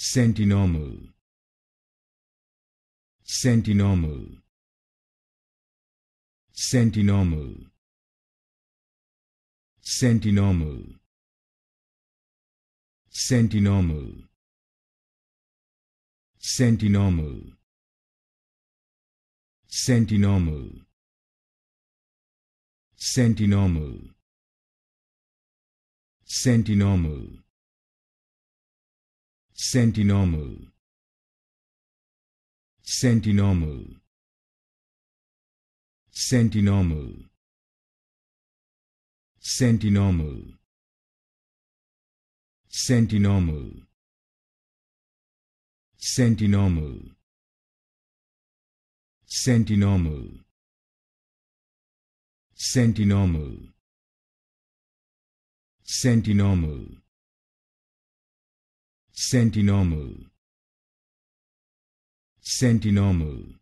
Sentinormal Sentinormal Sentinormal Sentinormal Sentinormal Sentinormal Sentinormal Sentinormal Sentinormal Sentinomal Sentinomal Sentinomal Sentinomal Sentinomal Sentinomal Sentinomal Sentinomal Sentinomal Sentinomal Sentinomal